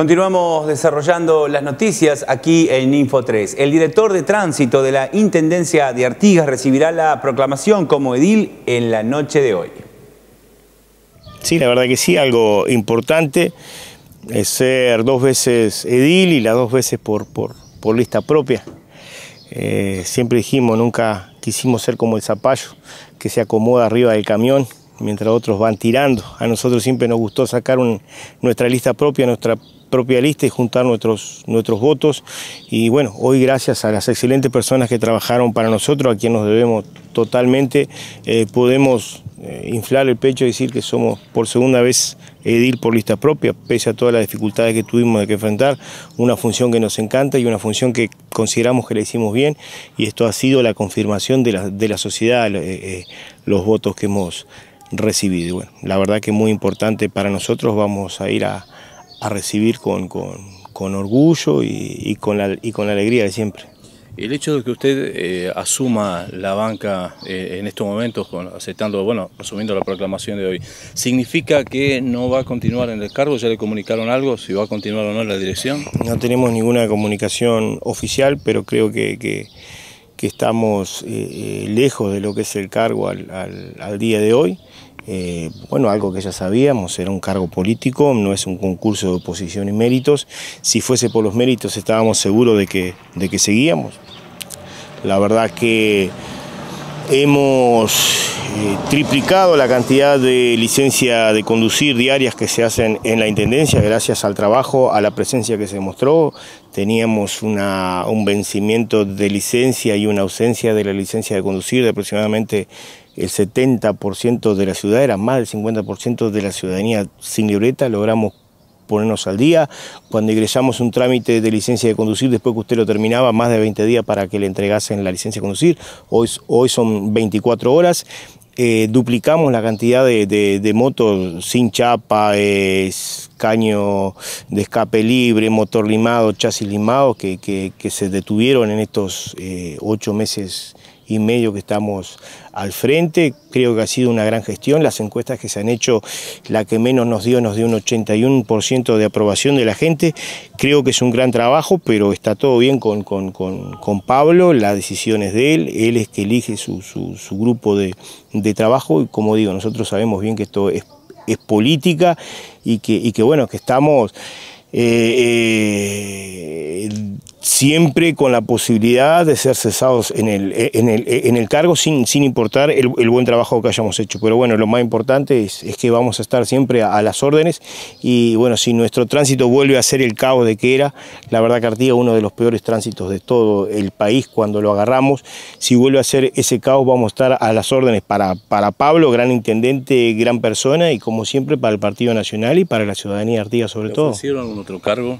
Continuamos desarrollando las noticias aquí en Info 3. El director de tránsito de la Intendencia de Artigas recibirá la proclamación como edil en la noche de hoy. Sí, la verdad que sí, algo importante es ser dos veces edil y las dos veces por, por, lista propia. Eh, siempre dijimos, nunca quisimos ser como el zapallo que se acomoda arriba del camión mientras otros van tirando. A nosotros siempre nos gustó sacar nuestra lista propia, nuestra propia lista y juntar nuestros, nuestros votos. Y bueno, hoy gracias a las excelentes personas que trabajaron para nosotros, a quienes nos debemos totalmente, eh, podemos eh, inflar el pecho y decir que somos por segunda vez edil por lista propia, pese a todas las dificultades que tuvimos que enfrentar, una función que nos encanta y una función que consideramos que la hicimos bien y esto ha sido la confirmación de la, de la sociedad, eh, los votos que hemos recibido. Bueno, la verdad que es muy importante para nosotros, vamos a ir a a recibir con, orgullo y, con la, con la alegría de siempre. El hecho de que usted eh, asuma la banca eh, en estos momentos, aceptando, bueno, asumiendo la proclamación de hoy, ¿significa que no va a continuar en el cargo? ¿Ya le comunicaron algo? ¿Si va a continuar o no en la dirección? No tenemos ninguna comunicación oficial, pero creo que, estamos eh, lejos de lo que es el cargo al día de hoy. Eh, bueno, algo que ya sabíamos, era un cargo político, no es un concurso de oposición y méritos. Si fuese por los méritos estábamos seguros de que, de que seguíamos. La verdad que hemos eh, triplicado la cantidad de licencia de conducir diarias que se hacen en la Intendencia gracias al trabajo, a la presencia que se mostró. Teníamos un vencimiento de licencia y una ausencia de la licencia de conducir de aproximadamente el 70% de la ciudad, era más del 50% de la ciudadanía sin libreta, logramos ponernos al día. Cuando ingresamos un trámite de licencia de conducir, después que usted lo terminaba, más de 20 días para que le entregasen la licencia de conducir, hoy, hoy son 24 horas. Eh, duplicamos la cantidad de, motos sin chapa, caño de escape libre, motor limado, chasis limado, que, se detuvieron en estos eh, ocho meses y medio que estamos al frente. Creo que ha sido una gran gestión. Las encuestas que se han hecho, la que menos nos dio, nos dio un 81% de aprobación de la gente. Creo que es un gran trabajo, pero está todo bien con, Pablo, la decisión es de él, él es que elige su, grupo de, trabajo y como digo, nosotros sabemos bien que esto es política y que, y bueno, que estamos eh, eh, siempre con la posibilidad de ser cesados en el, el, en el cargo sin, sin importar el, buen trabajo que hayamos hecho. Pero bueno, lo más importante es, que vamos a estar siempre a, las órdenes y bueno, si nuestro tránsito vuelve a ser el caos de que era, la verdad que Artiga uno de los peores tránsitos de todo el país cuando lo agarramos, si vuelve a ser ese caos vamos a estar a las órdenes para, para Pablo, gran intendente, gran persona y como siempre para el Partido Nacional y para la ciudadanía de Artiga sobre ¿Le todo. ¿Hicieron otro cargo?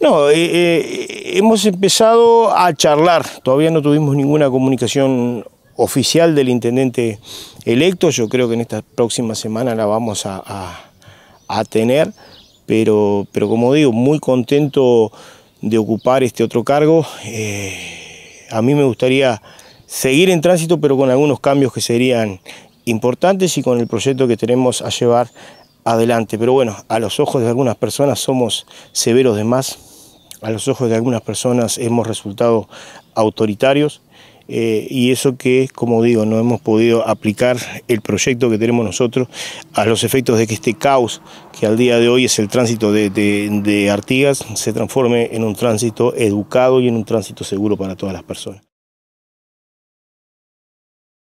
No, eh, eh, hemos empezado a charlar, todavía no tuvimos ninguna comunicación oficial del intendente electo, yo creo que en esta próxima semana la vamos a, tener, pero, pero como digo, muy contento de ocupar este otro cargo. Eh, a mí me gustaría seguir en tránsito, pero con algunos cambios que serían importantes y con el proyecto que tenemos a llevar adelante. Pero bueno, a los ojos de algunas personas somos severos de más, a los ojos de algunas personas hemos resultado autoritarios eh, y eso que, como digo, no hemos podido aplicar el proyecto que tenemos nosotros a los efectos de que este caos que al día de hoy es el tránsito de Artigas se transforme en un tránsito educado y en un tránsito seguro para todas las personas.